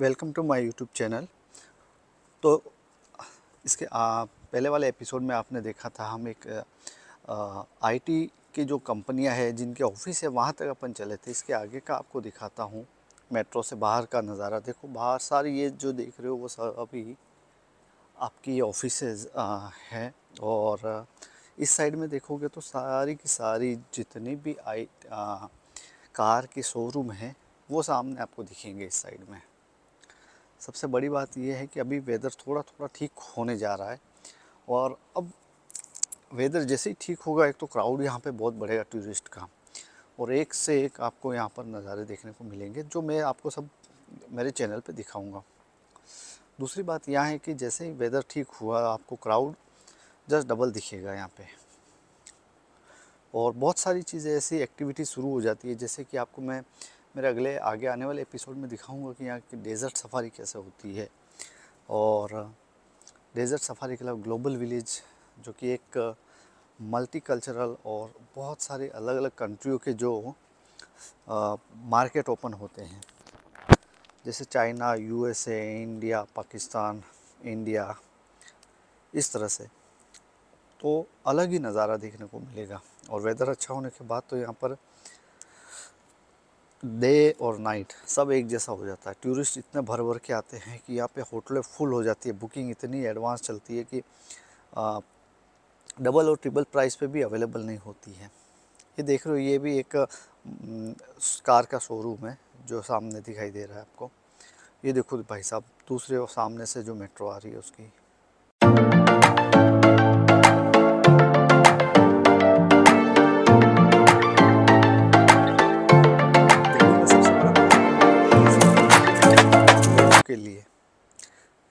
welcome to my YouTube channel तो इसके आ, पहले वाले एपिसोड में आपने देखा था हम एक आईटी की जो कंपनियां हैं जिनके ऑफिस है वहाँ तक अपन चले थे इसके आगे का आपको दिखाता हूँ मेट्रो से बाहर का नज़ारा देखो बाहर सारी ये जो देख रहे हो वो सब अभी आपकी ऑफिस हैं और इस साइड में देखोगे तो सारी की सारी जितनी भी आई आ, कार के शोरूम हैं वो सामने आपको दिखेंगे इस साइड में सबसे बड़ी बात यह है कि अभी वेदर थोड़ा थोड़ा ठीक होने जा रहा है और अब वेदर जैसे ही ठीक होगा एक तो क्राउड यहाँ पे बहुत बढ़ेगा टूरिस्ट का और एक से एक आपको यहाँ पर नज़ारे देखने को मिलेंगे जो मैं आपको सब मेरे चैनल पे दिखाऊंगा दूसरी बात यह है कि जैसे ही वेदर ठीक हुआ आपको क्राउड जस्ट डबल दिखेगा यहाँ पे और बहुत सारी चीज़ें ऐसी एक्टिविटी शुरू हो जाती है जैसे कि आपको मैं मेरे अगले आगे आने वाले एपिसोड में दिखाऊंगा कि यहाँ की डेज़र्ट सफारी कैसे होती है और desert safari club global village जो कि एक मल्टी कल्चरल और बहुत सारे अलग अलग कंट्रियों के जो आ, मार्केट ओपन होते हैं जैसे China USA India Pakistan India इस तरह से तो अलग ही नज़ारा देखने को मिलेगा और वेदर अच्छा होने के बाद तो यहाँ पर डे और नाइट सब एक जैसा हो जाता है टूरिस्ट इतने भर भर के आते हैं कि यहाँ पे होटलें फुल हो जाती है बुकिंग इतनी एडवांस चलती है कि आ, डबल और ट्रिपल प्राइस पे भी अवेलेबल नहीं होती है ये देख रहे हो ये भी एक कार का शोरूम है जो सामने दिखाई दे रहा है आपको ये देखो भाई साहब दूसरे सामने से जो मेट्रो आ रही है उसकी के लिए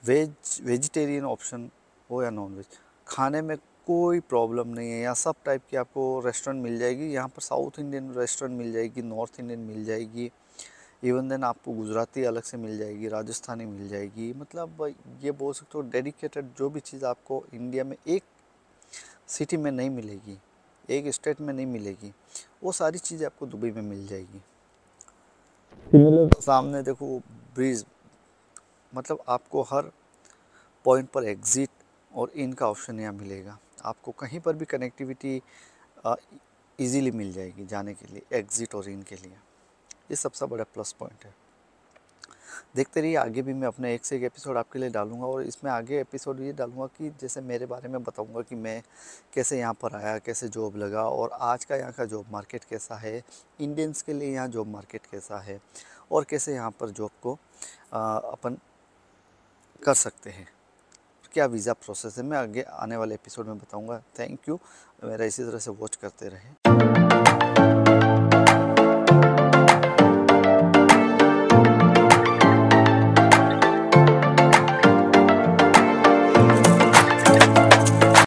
वेज वेजिटेरियन ऑप्शन हो या नॉन वेज खाने में कोई प्रॉब्लम नहीं है यहाँ सब टाइप की आपको रेस्टोरेंट मिल जाएगी यहाँ पर साउथ इंडियन रेस्टोरेंट मिल जाएगी नॉर्थ इंडियन मिल जाएगी इवन देन आपको गुजराती अलग से मिल जाएगी राजस्थानी मिल जाएगी मतलब ये बोल सकते हो डेडिकेटेड जो भी चीज़ आपको इंडिया में एक सिटी में नहीं मिलेगी एक स्टेट में नहीं मिलेगी वो सारी चीज़ें आपको दुबई में मिल जाएगी सामने देखो ब्रिज मतलब आपको हर पॉइंट पर एग्ज़िट और इन का ऑप्शन यहाँ मिलेगा आपको कहीं पर भी कनेक्टिविटी इजीली मिल जाएगी जाने के लिए एग्ज़िट और इन के लिए ये सबसे बड़ा प्लस पॉइंट है देखते रहिए आगे भी मैं अपने एक से एक एपिसोड आपके लिए डालूंगा और इसमें आगे एपिसोड ये डालूंगा कि जैसे मेरे बारे में बताऊंगा कि मैं कैसे यहाँ पर आया कैसे जॉब लगा और आज का यहाँ का जॉब मार्केट कैसा है इंडियंस के लिए यहाँ जॉब मार्केट कैसा है और कैसे यहाँ पर जॉब को अपन कर सकते हैं क्या वीज़ा प्रोसेस है मैं आगे आने वाले एपिसोड में बताऊंगा थैंक यू मेरा इसी तरह से वॉच करते रहें